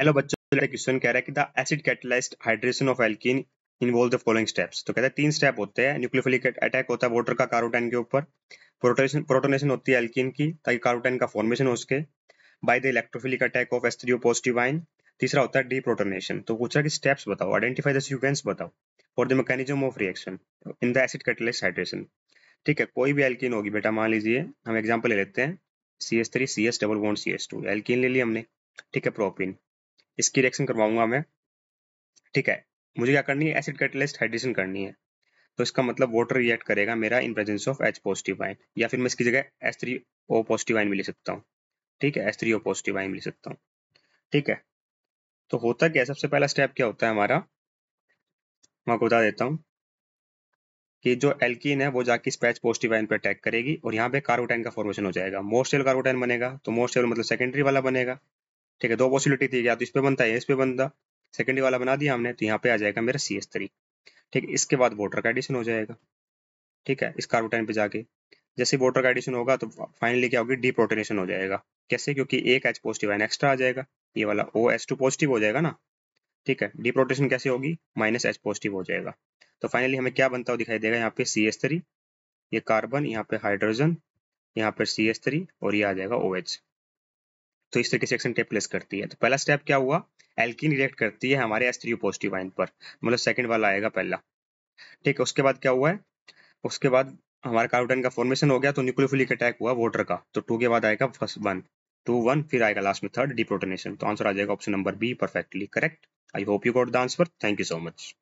Hello बच्चों question कह रहा है कि the acid catalysed hydration of alkene involve the following steps तो कहते हैं तीन स्टेप होते हैं न्यूक्लियोफिलिक अटैक होता है वाटर का कारोटेन के ऊपर प्रोटोनेशन प्रोटोनेशन होती है एल्किन की ताकि कारोटेन का फॉर्मेशन हो सके by the electrophilic attack of एस्ट्रियो पॉजिटिव आइन तीसरा होता है डी प्रोटोनेशन तो पूछ रहा है कि स्टेप्स बताओ आइडेंटिफाई द सीक्वेंस बताओ for the mechanism of reaction in the acid catalyse hydration ठीक है कोई भी एल्किन होगी बेटा मान लीजिए हम एग्जाम्पल ले लेते हैं C S three C S double one C S two alkene ले ली हमने ठीक है प्रोपिन इसकी रिएक्शन करवाऊंगा मैं ठीक है मुझे क्या करनी है एसिड कैटलिस्ट हाइड्रेशन करनी है तो इसका मतलब वाटर रिएक्ट करेगा मेरा in presence of H positive ion या फिर मैं इसकी जगह S three O positive ion भी ले सकता हूँ ठीक है S three O positive ion ले सकता हूँ ठीक है तो होता क्या सबसे पहला स्टेप क्या होता है हमारा मैं आपको बता देता हूँ कि जो एल्कीन है वो जाके इस पैच पॉजिटिव आइन पर अटैक करेगी और यहाँ पे कार्बोटाइन का फॉर्मेशन हो जाएगा मोर स्टेबल कार्बोटाइन बनेगा तो मोर स्टेबल मतलब सेकेंडरी वाला बनेगा ठीक है दो पॉसिबिलिटी थी या तो इस पे बनता है इस पे बनता सेकेंडरी वाला बना दिया हमने तो यहाँ पे आ जाएगा मेरा सी एस थ्री ठीक है इसके बाद वोटर का एडिशन हो जाएगा ठीक है इस कार्बोटाइन पे जाके जैसे वोटर का एडिशन होगा तो फाइनली क्या होगी डी प्रोटेनेशन हो जाएगा कैसे क्योंकि एक एच पॉजिटिव आइन एक्स्ट्रा आ जाएगा ये वाला ओ एच टू पॉजिटिव हो जाएगा ना ठीक है डी प्रोटेशन कैसे होगी माइनस एच पॉजिटिव हो जाएगा तो फाइनली हमें क्या बनता हुआ दिखाई देगा यहाँ पे सी एस थ्री ये कार्बन यहाँ पे हाइड्रोजन यहाँ पे सी एस थ्री और ये आ जाएगा ओ OH. एच तो इस तरीके से एक्शन टेप प्लेस करती है तो पहला स्टेप क्या हुआ एल्किन रिएक्ट करती है हमारे एस थ्री पॉजिटिव आइन पर मतलब सेकंड वाला आएगा पहला ठीक है उसके बाद क्या हुआ है उसके बाद हमारा कार्बोटन का फॉर्मेशन हो गया तो न्यूक्लियोफिलिक अटैक हुआ वोटर का तो टू के बाद आएगा फर्स्ट वन टू वन फिर आएगा लास्ट में थर्ड डिप्रोटोनेशन तो आंसर आ जाएगा option number B perfectly correct I hope you got the answer thank you so much